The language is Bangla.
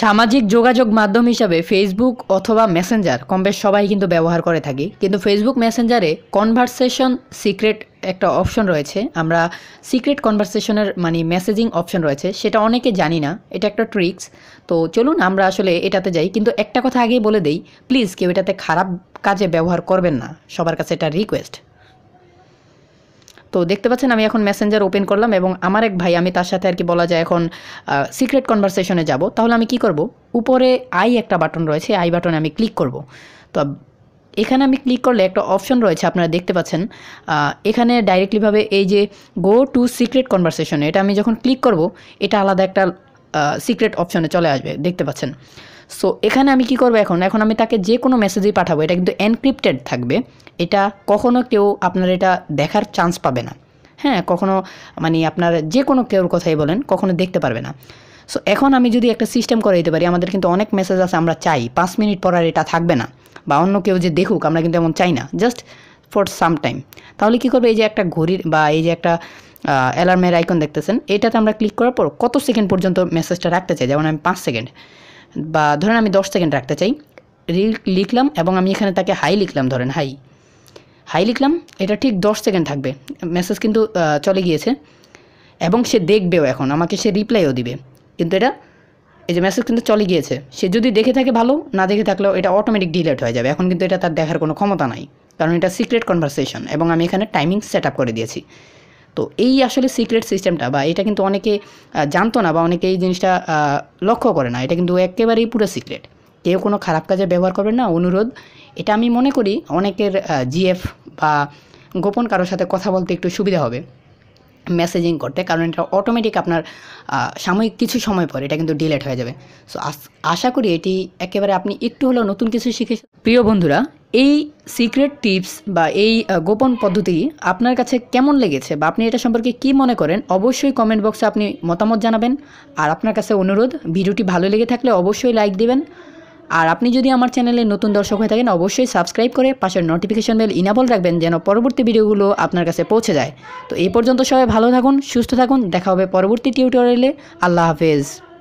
সামাজিক যোগাযোগ মাধ্যম হিসাবে ফেসবুক অথবা মেসেঞ্জার কমবেশ সবাই কিন্তু ব্যবহার করে থাকি কিন্তু ফেসবুক মেসেঞ্জারে কনভারসেশন সিক্রেট একটা অপশন রয়েছে আমরা সিক্রেট কনভারসেশনের মানে মেসেজিং অপশন রয়েছে সেটা অনেকে জানি না এটা একটা ট্রিক্স তো চলুন আমরা আসলে এটাতে যাই কিন্তু একটা কথা আগেই বলে দেই প্লিজ কেউ এটাতে খারাপ কাজে ব্যবহার করবেন না সবার কাছে এটা রিকোয়েস্ট তো দেখতে পাচ্ছেন আমি এখন মেসেঞ্জার ওপেন করলাম এবং আমার এক ভাই আমি তার সাথে আর কি বলা যায় এখন সিক্রেট কনভারসেশনে যাব তাহলে আমি কি করব উপরে আই একটা বাটন রয়েছে আই বাটনে আমি ক্লিক করব তো এখানে আমি ক্লিক করলে একটা অপশন রয়েছে আপনারা দেখতে পাচ্ছেন এখানে ডাইরেক্টলিভাবে এই যে গো টু সিক্রেট কনভারসেশনে এটা আমি যখন ক্লিক করব এটা আলাদা একটা সিক্রেট অপশনে চলে আসবে দেখতে পাচ্ছেন সো এখানে আমি কি করব এখন এখন আমি তাকে যে কোনো মেসেজই পাঠাবো এটা কিন্তু এনক্রিপ্টেড থাকবে এটা কখনো কেউ আপনার এটা দেখার চান্স পাবে না হ্যাঁ কখনো মানে আপনার যে কোনো কেউর কথাই বলেন কখনো দেখতে পারবে না সো এখন আমি যদি একটা সিস্টেম করে দিতে পারি আমাদের কিন্তু অনেক মেসেজ আছে আমরা চাই পাঁচ মিনিট পর আর এটা থাকবে না বা অন্য কেউ যে দেখুক আমরা কিন্তু এমন চাই না জাস্ট ফর সাম টাইম তাহলে কী করবে এই যে একটা ঘড়ির বা এই যে একটা অ্যালার্মের আইকন দেখতেছেন এটাতে আমরা ক্লিক করার পর কত সেকেন্ড পর্যন্ত মেসেজটা রাখতে চাই যেমন আমি পাঁচ সেকেন্ড বা ধরেন আমি দশ সেকেন্ড রাখতে চাই লিখলাম এবং আমি এখানে তাকে হাই লিখলাম ধরেন হাই হাই লিখলাম এটা ঠিক দশ সেকেন্ড থাকবে মেসেজ কিন্তু চলে গিয়েছে এবং সে দেখবেও এখন আমাকে সে রিপ্লাইও দিবে কিন্তু এটা এই যে মেসেজ কিন্তু চলে গিয়েছে সে যদি দেখে থাকে ভালো না দেখে থাকলেও এটা অটোমেটিক ডিলেট হয়ে যাবে এখন কিন্তু এটা তার দেখার কোনো ক্ষমতা নাই কারণ এটা সিক্রেট কনভারসেশন এবং আমি এখানে টাইমিং সেট আপ করে দিয়েছি তো এই আসলে সিক্রেট সিস্টেমটা বা এটা কিন্তু অনেকে জানতো না বা অনেকে এই জিনিসটা লক্ষ্য করে না এটা কিন্তু একেবারেই পুরো সিক্রেট কেউ কোনো খারাপ কাজে ব্যবহার করবেন না অনুরোধ এটা আমি মনে করি অনেকের জিএফ বা গোপন কারোর সাথে কথা বলতে একটু সুবিধা হবে মেসেজিং করতে কারণ এটা অটোমেটিক আপনার সাময়িক কিছু সময় পরে এটা কিন্তু ডিলেট হয়ে যাবে সো আশা করি এটি একেবারে আপনি একটু হলেও নতুন কিছু শিখে প্রিয় বন্ধুরা এই সিক্রেট টিপস বা এই গোপন পদ্ধতি আপনার কাছে কেমন লেগেছে বা আপনি এটা সম্পর্কে কি মনে করেন অবশ্যই কমেন্ট বক্সে আপনি মতামত জানাবেন আর আপনার কাছে অনুরোধ ভিডিওটি ভালো লেগে থাকলে অবশ্যই লাইক দেবেন আর আপনি যদি আমার চ্যানেলে নতুন দর্শক হয়ে থাকেন অবশ্যই সাবস্ক্রাইব করে পাশের নোটিফিকেশন বেল ইনাবল রাখবেন যেন পরবর্তী ভিডিওগুলো আপনার কাছে পৌঁছে যায় তো এই পর্যন্ত সবাই ভালো থাকুন সুস্থ থাকুন দেখা হবে পরবর্তী টিউটোরিয়ালে আল্লাহ হাফেজ